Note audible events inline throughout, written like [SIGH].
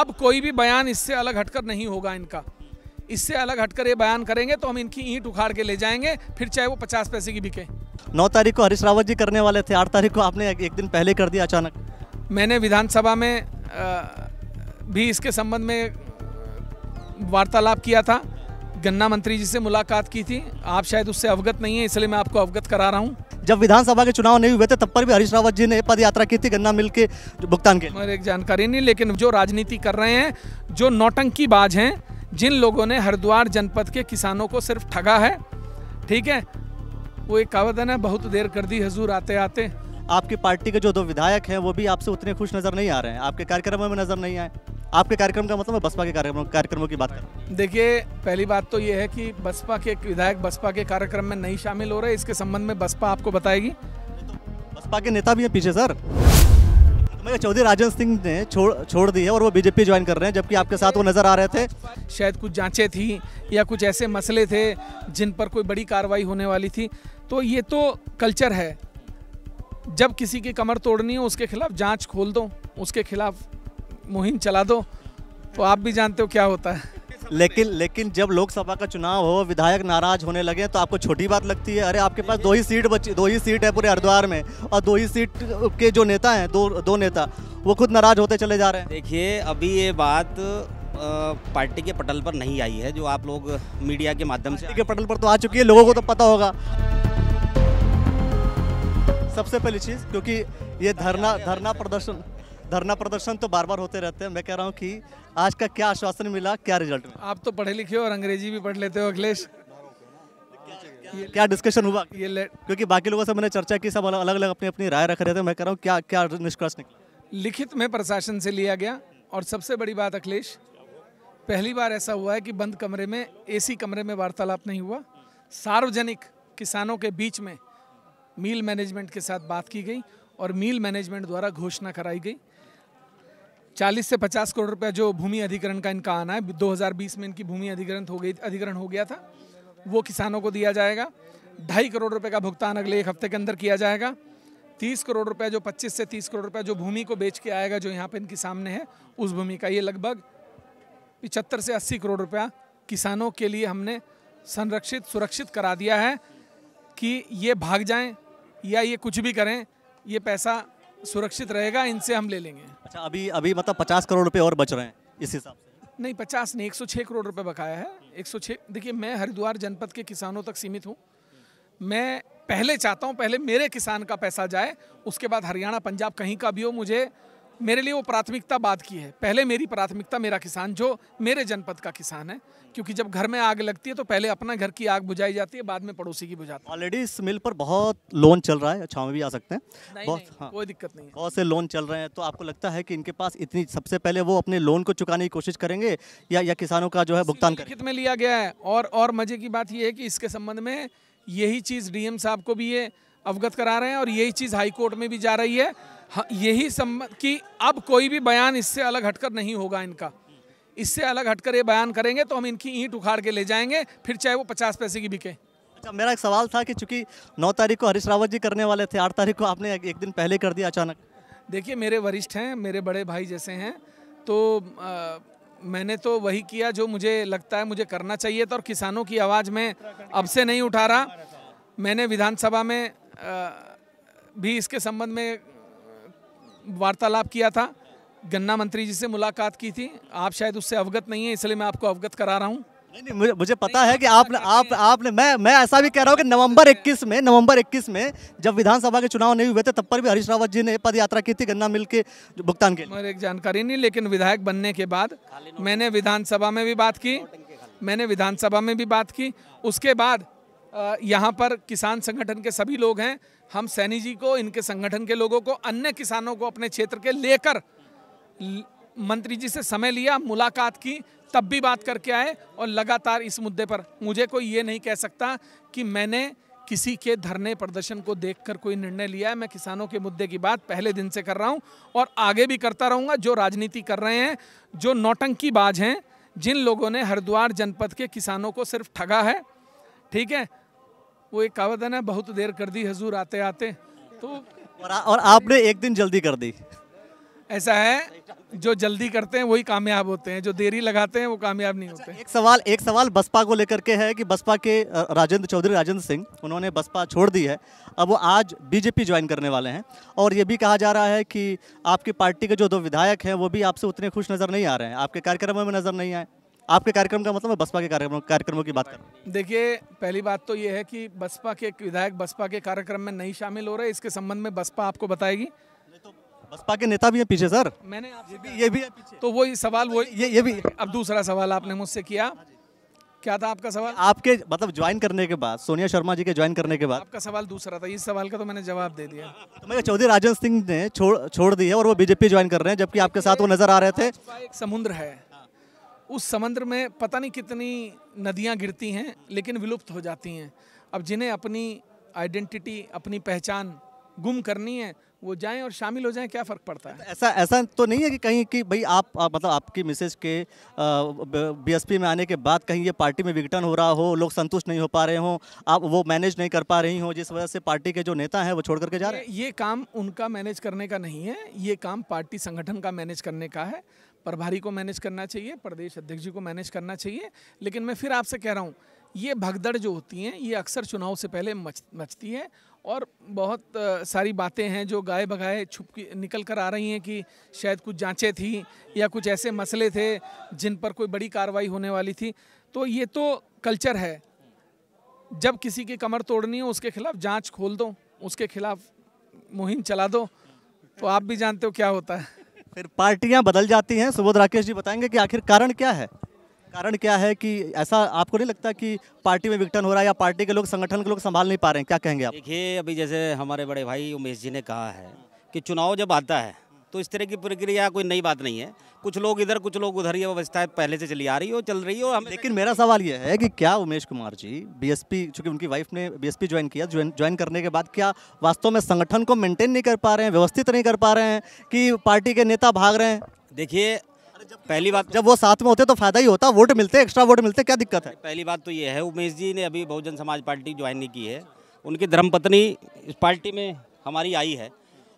अब कोई भी बयान इससे अलग हटकर नहीं होगा इनका इससे अलग हटकर ये बयान करेंगे तो हम इनकी ईंट उखाड़ के ले जाएंगे फिर चाहे वो पचास पैसे की बिके नौ तारीख को हरीश रावत जी करने वाले थे आठ तारीख को आपने एक दिन पहले कर दिया अचानक मैंने विधानसभा में भी इसके संबंध में वार्तालाप किया था गन्ना मंत्री जी से मुलाकात की थी आप शायद उससे अवगत नहीं है इसलिए मैं आपको अवगत करा रहा हूँ जब विधानसभा के चुनाव नहीं हुए थे तब पर भी हरीश रावत जी ने पद यात्रा की थी गन्ना मिल के भुगतान के मेरे एक जानकारी नहीं लेकिन जो राजनीति कर रहे हैं जो बाज हैं जिन लोगों ने हरिद्वार जनपद के किसानों को सिर्फ ठगा है ठीक है वो एक कहावत है ना बहुत देर कर दी हजूर आते आते आपकी पार्टी के जो दो विधायक हैं वो भी आपसे उतने खुश नजर नहीं आ रहे हैं आपके कार्यक्रमों में नजर नहीं आए आपके कार्यक्रम का मतलब बसपा के कार्यक्रम कार्यक्रमों की बात करूँ देखिए पहली बात तो ये है कि बसपा के विधायक बसपा के कार्यक्रम में नहीं शामिल हो रहे इसके संबंध में बसपा आपको बताएगी तो बसपा के नेता भी हैं पीछे सर मैं चौधरी राजन सिंह ने छोड़ छोड़ दी है और वो बीजेपी ज्वाइन कर रहे हैं जबकि आपके साथ वो नजर आ रहे थे शायद कुछ जांचें थी या कुछ ऐसे मसले थे जिन पर कोई बड़ी कार्रवाई होने वाली थी तो ये तो कल्चर है जब किसी की कमर तोड़नी हो उसके खिलाफ जांच खोल दो उसके खिलाफ मुहिम चला दो तो आप भी जानते हो क्या होता है लेकिन लेकिन जब लोकसभा का चुनाव हो विधायक नाराज होने लगे तो आपको छोटी बात लगती है अरे आपके पास दो ही सीट बची दो ही सीट है पूरे हरिद्वार में और दो ही सीट के जो नेता हैं दो दो नेता वो खुद नाराज होते चले जा रहे हैं देखिए अभी ये बात पार्टी के पटल पर नहीं आई है जो आप लोग मीडिया के माध्यम से के पटल पर तो आ चुकी है लोगों को तो पता होगा सबसे पहली चीज़ क्योंकि ये धरना धरना प्रदर्शन धरना प्रदर्शन तो बार बार होते रहते हैं मैं कह रहा हूँ कि आज का क्या आश्वासन मिला क्या रिजल्ट मिला आप तो पढ़े लिखे हो और अंग्रेजी भी पढ़ लेते हो अखिलेश क्या, डिस्कशन हुआ ये क्योंकि बाकी लोगों से मैंने चर्चा की सब अलग अलग अपनी अपनी राय रख रहे थे मैं कह रहा हूँ क्या क्या निष्कर्ष निकला लिखित में प्रशासन से लिया गया और सबसे बड़ी बात अखिलेश पहली बार ऐसा हुआ है कि बंद कमरे में एसी कमरे में वार्तालाप नहीं हुआ सार्वजनिक किसानों के बीच में मील मैनेजमेंट के साथ बात की गई और मील मैनेजमेंट द्वारा घोषणा कराई गई 40 से 50 करोड़ रुपया जो भूमि अधिकरण का इनका आना है 2020 में इनकी भूमि अधिकरण हो गई अधिकरण हो गया था वो किसानों को दिया जाएगा ढाई करोड़ रुपये का भुगतान अगले एक हफ्ते के अंदर किया जाएगा तीस करोड़ रुपया जो पच्चीस से तीस करोड़ रुपया जो भूमि को बेच के आएगा जो यहाँ पर इनके सामने है उस भूमि का ये लगभग पिचहत्तर से अस्सी करोड़ रुपया किसानों के लिए हमने संरक्षित सुरक्षित करा दिया है कि ये भाग जाएं या ये कुछ भी करें ये पैसा सुरक्षित रहेगा इनसे हम ले लेंगे अच्छा अभी अभी मतलब पचास करोड़ रुपये और बच रहे हैं इस हिसाब से नहीं पचास नहीं एक सौ छः करोड़ रुपए बकाया है एक सौ छः देखिए मैं हरिद्वार जनपद के किसानों तक सीमित हूँ मैं पहले चाहता हूँ पहले मेरे किसान का पैसा जाए उसके बाद हरियाणा पंजाब कहीं का भी हो मुझे मेरे लिए वो प्राथमिकता बात की है पहले मेरी प्राथमिकता मेरा किसान जो मेरे जनपद का किसान है क्योंकि जब घर में आग लगती है तो पहले अपना घर की आग बुझाई जाती है बाद में पड़ोसी की बुझाती है ऑलरेडी इस मिल पर बहुत लोन चल रहा है छाव अच्छा, में भी आ सकते हैं नहीं, बहुत नहीं, हाँ, कोई दिक्कत नहीं बहुत से लोन चल रहे हैं तो आपको लगता है कि इनके पास इतनी सबसे पहले वो अपने लोन को चुकाने की कोशिश करेंगे या या किसानों का जो है भुगतान लिखित में लिया गया है और और मजे की बात यह है कि इसके संबंध में यही चीज़ डीएम साहब को भी ये अवगत करा रहे हैं और यही चीज़ हाईकोर्ट में भी जा रही है हाँ, यही संबंध कि अब कोई भी बयान इससे अलग हटकर नहीं होगा इनका इससे अलग हटकर ये बयान करेंगे तो हम इनकी ईंट उखाड़ के ले जाएंगे फिर चाहे वो पचास पैसे की बिके अच्छा मेरा एक सवाल था कि चूंकि नौ तारीख को हरीश रावत जी करने वाले थे आठ तारीख को आपने एक दिन पहले कर दिया अचानक देखिए मेरे वरिष्ठ हैं मेरे बड़े भाई जैसे हैं तो आ, मैंने तो वही किया जो मुझे लगता है मुझे करना चाहिए था और किसानों की आवाज़ में अब से नहीं उठा रहा मैंने विधानसभा में आ, भी इसके संबंध में वार्तालाप किया था गन्ना मंत्री जी से मुलाकात की थी आप शायद उससे अवगत नहीं है इसलिए मैं आपको अवगत करा रहा हूँ नहीं, नहीं मुझे मुझे पता है कि आपने आप आपने मैं मैं ऐसा भी कह रहा हूँ कि नवंबर 21 अच्छा। में नवंबर 21 में जब विधानसभा के चुनाव नहीं हुए थे तब पर भी हरीश रावत जी ने पद यात्रा की थी गन्ना मिल के भुगतान के मेरे एक जानकारी नहीं लेकिन विधायक बनने के बाद मैंने विधानसभा में भी बात की मैंने विधानसभा में भी बात की उसके बाद यहाँ पर किसान संगठन के सभी लोग हैं हम सैनी जी को इनके संगठन के लोगों को अन्य किसानों को अपने क्षेत्र के लेकर मंत्री जी से समय लिया मुलाकात की तब भी बात करके आए और लगातार इस मुद्दे पर मुझे कोई ये नहीं कह सकता कि मैंने किसी के धरने प्रदर्शन को देखकर कोई निर्णय लिया है मैं किसानों के मुद्दे की बात पहले दिन से कर रहा हूं और आगे भी करता रहूंगा जो राजनीति कर रहे हैं जो नौटंकीबाज हैं जिन लोगों ने हरिद्वार जनपद के किसानों को सिर्फ ठगा है ठीक है वो एक कहावत है ना बहुत देर कर दी हजूर आते आते तो और, आ, और आपने एक दिन जल्दी कर दी ऐसा है जो जल्दी करते हैं वही कामयाब होते हैं जो देरी लगाते हैं वो कामयाब नहीं होते अच्छा, एक सवाल एक सवाल बसपा को लेकर के है कि बसपा के राजेंद्र चौधरी राजेंद्र सिंह उन्होंने बसपा छोड़ दी है अब वो आज बीजेपी ज्वाइन करने वाले हैं और ये भी कहा जा रहा है कि आपकी पार्टी के जो दो विधायक हैं वो भी आपसे उतने खुश नज़र नहीं आ रहे हैं आपके कार्यक्रमों में नज़र नहीं आए आपके कार्यक्रम का मतलब मैं बसपा के कार्यक्रम कार्यक्रमों की बात कर रहा हूँ देखिए पहली बात तो ये है कि बसपा के विधायक बसपा के कार्यक्रम में नहीं शामिल हो रहे इसके संबंध में बसपा आपको बताएगी तो बसपा के नेता भी हैं पीछे सर मैंने ये भी ये भी है पीछे तो वही सवाल वो ये ये भी अब दूसरा सवाल आपने मुझसे किया हाँ क्या था आपका सवाल आपके मतलब ज्वाइन करने के बाद सोनिया शर्मा जी के ज्वाइन करने के बाद आपका सवाल दूसरा था इस सवाल का तो मैंने जवाब दे दिया तो मैं चौधरी राजन सिंह ने छोड़ छोड़ दी है और वो बीजेपी ज्वाइन कर रहे हैं जबकि आपके साथ वो नजर आ रहे थे एक समुद्र है उस समंदर में पता नहीं कितनी नदियाँ गिरती हैं लेकिन विलुप्त हो जाती हैं अब जिन्हें अपनी आइडेंटिटी अपनी पहचान गुम करनी है वो जाएं और शामिल हो जाएं क्या फ़र्क पड़ता है ऐसा ऐसा तो नहीं है कि कहीं कि भाई आप, मतलब आपकी मिसेज के बीएसपी में आने के बाद कहीं ये पार्टी में विघटन हो रहा हो लोग संतुष्ट नहीं हो पा रहे हों आप वो मैनेज नहीं कर पा रही हों जिस वजह से पार्टी के जो नेता हैं वो छोड़ करके जा रहे हैं ये काम उनका मैनेज करने का नहीं है ये काम पार्टी संगठन का मैनेज करने का है प्रभारी को मैनेज करना चाहिए प्रदेश अध्यक्ष जी को मैनेज करना चाहिए लेकिन मैं फिर आपसे कह रहा हूँ ये भगदड़ जो होती हैं ये अक्सर चुनाव से पहले मच मचती है और बहुत सारी बातें हैं जो गाय बगाए छुप निकल कर आ रही हैं कि शायद कुछ जांचें थी या कुछ ऐसे मसले थे जिन पर कोई बड़ी कार्रवाई होने वाली थी तो ये तो कल्चर है जब किसी की कमर तोड़नी हो उसके खिलाफ जांच खोल दो उसके खिलाफ मुहिम चला दो तो आप भी जानते हो क्या होता है फिर पार्टियां बदल जाती हैं सुबोध राकेश जी बताएंगे कि आखिर कारण क्या है कारण क्या है कि ऐसा आपको नहीं लगता कि पार्टी में विघटन हो रहा है या पार्टी के लोग संगठन के लोग संभाल नहीं पा रहे हैं क्या कहेंगे आप देखिए अभी जैसे हमारे बड़े भाई उमेश जी ने कहा है कि चुनाव जब आता है तो इस तरह की प्रक्रिया कोई नई बात नहीं है कुछ लोग इधर कुछ लोग उधर ये व्यवस्था पहले से चली आ रही हो चल रही है और लेकिन मेरा सवाल ये है कि क्या उमेश कुमार जी बीएसपी चूंकि उनकी वाइफ ने बीएसपी ज्वाइन किया ज्वाइन करने के बाद क्या वास्तव में संगठन को मेंटेन नहीं कर पा रहे हैं व्यवस्थित नहीं कर पा रहे हैं कि पार्टी के नेता भाग रहे हैं देखिए पहली बात जब वो साथ में होते तो फायदा ही होता वोट मिलते एक्स्ट्रा वोट मिलते क्या दिक्कत है पहली बात तो ये है उमेश जी ने अभी बहुजन समाज पार्टी ज्वाइन नहीं की है उनकी धर्मपत्नी इस पार्टी में हमारी आई है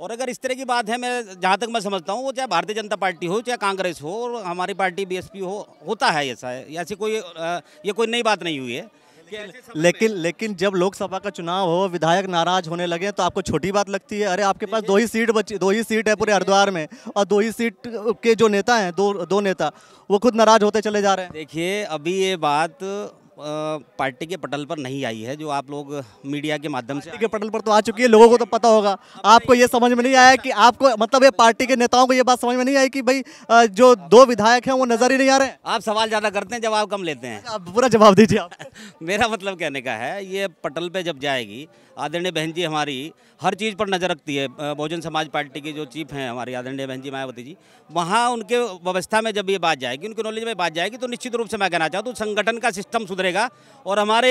और अगर इस तरह की बात है मैं जहाँ तक मैं समझता हूँ वो चाहे भारतीय जनता पार्टी हो चाहे कांग्रेस हो और हमारी पार्टी बीएसपी हो होता है ऐसा है ऐसी कोई आ, ये कोई नई बात नहीं हुई है लेकिन लेकिन जब लोकसभा का चुनाव हो विधायक नाराज होने लगे तो आपको छोटी बात लगती है अरे आपके पास दो ही सीट बची दो ही सीट है पूरे हरिद्वार में और दो ही सीट के जो नेता हैं दो दो नेता वो खुद नाराज होते चले जा रहे हैं देखिए अभी ये बात पार्टी के पटल पर नहीं आई है जो आप लोग मीडिया के माध्यम से के पटल पर तो आ चुकी है लोगों को तो पता होगा आपको ये समझ में नहीं आया कि आपको मतलब ये पार्टी के नेताओं को ये बात समझ में नहीं आई कि भाई जो दो विधायक हैं वो नजर ही नहीं आ रहे आप सवाल ज़्यादा करते हैं जवाब कम लेते हैं आप पूरा जवाब दीजिए आप [LAUGHS] मेरा मतलब कहने का है ये पटल पर जब जाएगी आदरणीय बहन जी हमारी हर चीज़ पर नज़र रखती है बहुजन समाज पार्टी की जो चीफ हैं हमारी आदरणीय बहन जी मायावती जी वहाँ उनके व्यवस्था में जब ये बात जाएगी उनके नॉलेज में बात जाएगी तो निश्चित रूप से मैं कहना चाहता हूँ संगठन का सिस्टम सुधरे करेगा और हमारे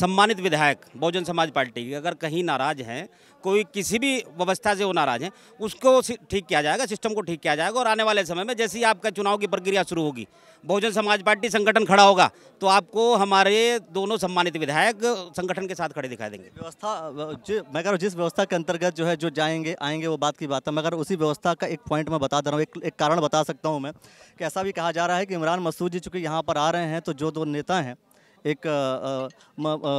सम्मानित विधायक बहुजन समाज पार्टी के अगर कहीं नाराज़ हैं कोई किसी भी व्यवस्था से वो नाराज़ हैं उसको ठीक किया जाएगा सिस्टम को ठीक किया जाएगा और आने वाले समय में जैसे ही आपका चुनाव की प्रक्रिया शुरू होगी बहुजन समाज पार्टी संगठन खड़ा होगा तो आपको हमारे दोनों सम्मानित विधायक संगठन के साथ खड़े दिखाई देंगे व्यवस्था मैं कह रहा जिस व्यवस्था के अंतर्गत जो है जो जाएंगे आएंगे वो बात की बात है मगर उसी व्यवस्था का एक पॉइंट मैं बता दे रहा हूँ एक कारण बता सकता हूँ मैं कि ऐसा भी कहा जा रहा है कि इमरान मसूद जी चूँकि यहाँ पर आ रहे हैं तो जो दो नेता हैं एक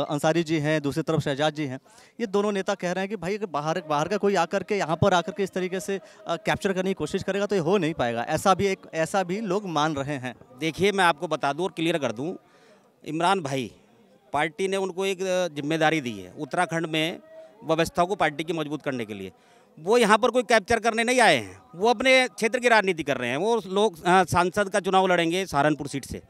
अंसारी जी हैं दूसरी तरफ शहजाद जी हैं ये दोनों नेता कह रहे हैं कि भाई अगर बाहर बाहर का कोई आकर के यहाँ पर आकर के इस तरीके से कैप्चर करने की कोशिश करेगा तो ये हो नहीं पाएगा ऐसा भी एक ऐसा भी लोग मान रहे हैं देखिए मैं आपको बता दूँ और क्लियर कर दूँ इमरान भाई पार्टी ने उनको एक जिम्मेदारी दी है उत्तराखंड में व्यवस्था को पार्टी की मजबूत करने के लिए वो यहाँ पर कोई कैप्चर करने नहीं आए हैं वो अपने क्षेत्र की राजनीति कर रहे हैं वो लोग सांसद का चुनाव लड़ेंगे सहारनपुर सीट से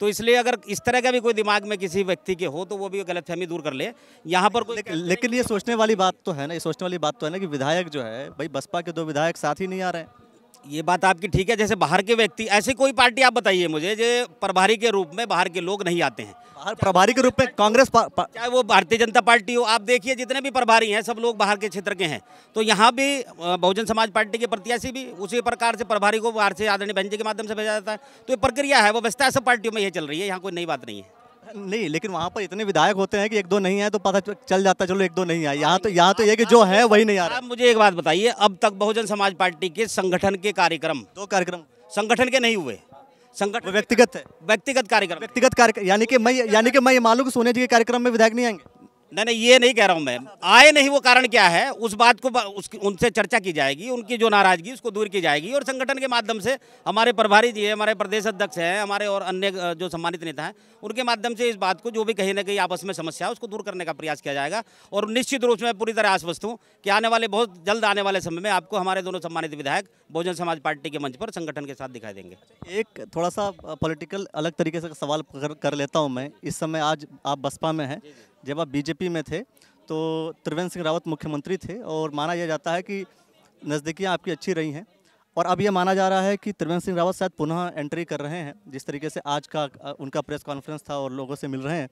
तो इसलिए अगर इस तरह का भी कोई दिमाग में किसी व्यक्ति के हो तो वो भी गलतफहमी दूर कर ले यहाँ पर कोई लेकिन, लेकिन ये सोचने वाली बात तो है ना ये सोचने वाली बात तो है ना कि विधायक जो है भाई बसपा के दो विधायक साथ ही नहीं आ रहे हैं ये बात आपकी ठीक है जैसे बाहर के व्यक्ति ऐसी कोई पार्टी आप बताइए मुझे जो प्रभारी के रूप में बाहर के लोग नहीं आते हैं बाहर प्रभारी के रूप में कांग्रेस चाहे वो भारतीय जनता पार्टी हो आप देखिए जितने भी प्रभारी हैं सब लोग बाहर के क्षेत्र के हैं तो यहाँ भी बहुजन समाज पार्टी के प्रत्याशी भी उसी प्रकार से प्रभारी को बाहर से आदरणीय बहन के माध्यम से भेजा जाता है तो ये प्रक्रिया है वो व्यवस्था सब पार्टियों में ये चल रही है यहाँ कोई नई बात नहीं है नहीं लेकिन वहाँ पर इतने विधायक होते हैं कि एक दो नहीं आए तो पता चल जाता चलो एक दो नहीं आए यहाँ तो यहाँ तो ये कि जो है वही नहीं आ रहा आप मुझे एक बात बताइए अब तक बहुजन समाज पार्टी के संगठन के कार्यक्रम दो कार्यक्रम संगठन के नहीं हुए संगठन व्यक्तिगत है व्यक्तिगत कार्यक्रम व्यक्तिगत कार्यक्रम यानी कि मैं यानी कि मैं ये मालूम सोने जी के कार्यक्रम में विधायक नहीं आएंगे नहीं नहीं ये नहीं कह रहा हूँ मैं आए नहीं वो कारण क्या है उस बात को उसकी उनसे चर्चा की जाएगी उनकी जो नाराजगी उसको दूर की जाएगी और संगठन के माध्यम से हमारे प्रभारी जी हमारे प्रदेश अध्यक्ष हैं हमारे और अन्य जो सम्मानित नेता हैं उनके माध्यम से इस बात को जो भी कहीं ना कहीं आपस में समस्या है उसको दूर करने का प्रयास किया जाएगा और निश्चित रूप से मैं पूरी तरह आश्वस्त हूँ कि आने वाले बहुत जल्द आने वाले समय में आपको हमारे दोनों सम्मानित विधायक बहुजन समाज पार्टी के मंच पर संगठन के साथ दिखाई देंगे एक थोड़ा सा पॉलिटिकल अलग तरीके से सवाल कर लेता हूँ मैं इस समय आज आप बसपा में हैं जब आप बीजेपी में थे तो त्रिवेंद्र सिंह रावत मुख्यमंत्री थे और माना यह जाता है कि नज़दीकियाँ आपकी अच्छी रही हैं और अब यह माना जा रहा है कि त्रिवेंद्र सिंह रावत शायद पुनः एंट्री कर रहे हैं जिस तरीके से आज का उनका प्रेस कॉन्फ्रेंस था और लोगों से मिल रहे हैं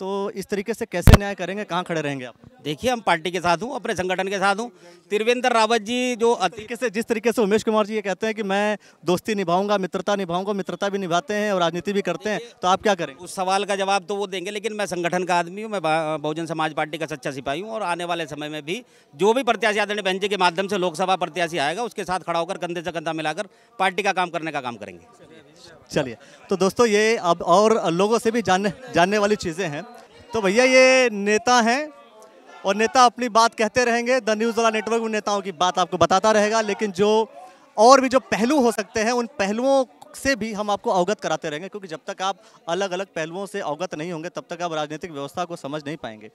तो इस तरीके से कैसे न्याय करेंगे कहाँ खड़े रहेंगे आप देखिए हम पार्टी के साथ हूँ अपने संगठन के साथ हूँ त्रिवेंद्र रावत जी जो तरीके से जिस तरीके से उमेश कुमार जी ये कहते हैं कि मैं दोस्ती निभाऊंगा मित्रता निभाऊंगा मित्रता भी निभाते हैं और राजनीति भी करते हैं तो आप क्या करें उस सवाल का जवाब तो वो देंगे लेकिन मैं संगठन का आदमी हूँ मैं बहुजन समाज पार्टी का सच्चा सिपाही हूँ और आने वाले समय में भी जो भी प्रत्याशी आदरणीय बहन जी के माध्यम से लोकसभा प्रत्याशी आएगा उसके साथ खड़ा होकर कंधे से कंधा मिलाकर पार्टी का काम करने का काम करेंगे चलिए तो दोस्तों ये अब और लोगों से भी जानने जानने वाली चीज़ें हैं तो भैया ये नेता हैं और नेता अपनी बात कहते रहेंगे द न्यूज़ वाला नेटवर्क उन नेताओं की बात आपको बताता रहेगा लेकिन जो और भी जो पहलू हो सकते हैं उन पहलुओं से भी हम आपको अवगत कराते रहेंगे क्योंकि जब तक आप अलग अलग पहलुओं से अवगत नहीं होंगे तब तक आप राजनीतिक व्यवस्था को समझ नहीं पाएंगे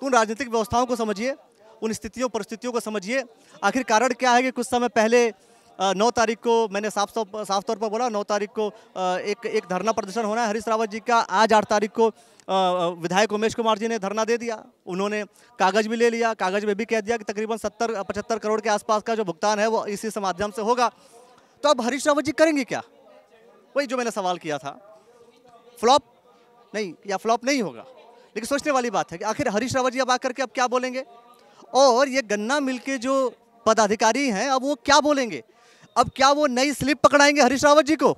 तो उन राजनीतिक व्यवस्थाओं को समझिए उन स्थितियों परिस्थितियों को समझिए आखिर कारण क्या है कि कुछ समय पहले नौ तारीख को मैंने साफ साफ तौर पर बोला नौ तारीख को एक एक धरना प्रदर्शन होना है हरीश रावत जी का आज आठ तारीख को विधायक उमेश कुमार जी ने धरना दे दिया उन्होंने कागज़ भी ले लिया कागज़ में भी कह दिया कि तकरीबन सत्तर पचहत्तर करोड़ के आसपास का जो भुगतान है वो इसी माध्यम से होगा तो अब हरीश रावत जी करेंगे क्या वही जो मैंने सवाल किया था फ्लॉप नहीं या फ्लॉप नहीं होगा लेकिन सोचने वाली बात है कि आखिर हरीश रावत जी अब आकर के अब क्या बोलेंगे और ये गन्ना मिल के जो पदाधिकारी हैं अब वो क्या बोलेंगे अब क्या वो नई स्लिप पकड़ाएंगे हरीश रावत जी को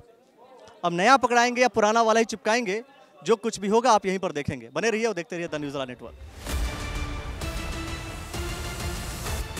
अब नया पकड़ाएंगे या पुराना वाला ही चिपकाएंगे जो कुछ भी होगा आप यहीं पर देखेंगे बने रहिए और देखते रहिए द न्यूज़ नेटवर्क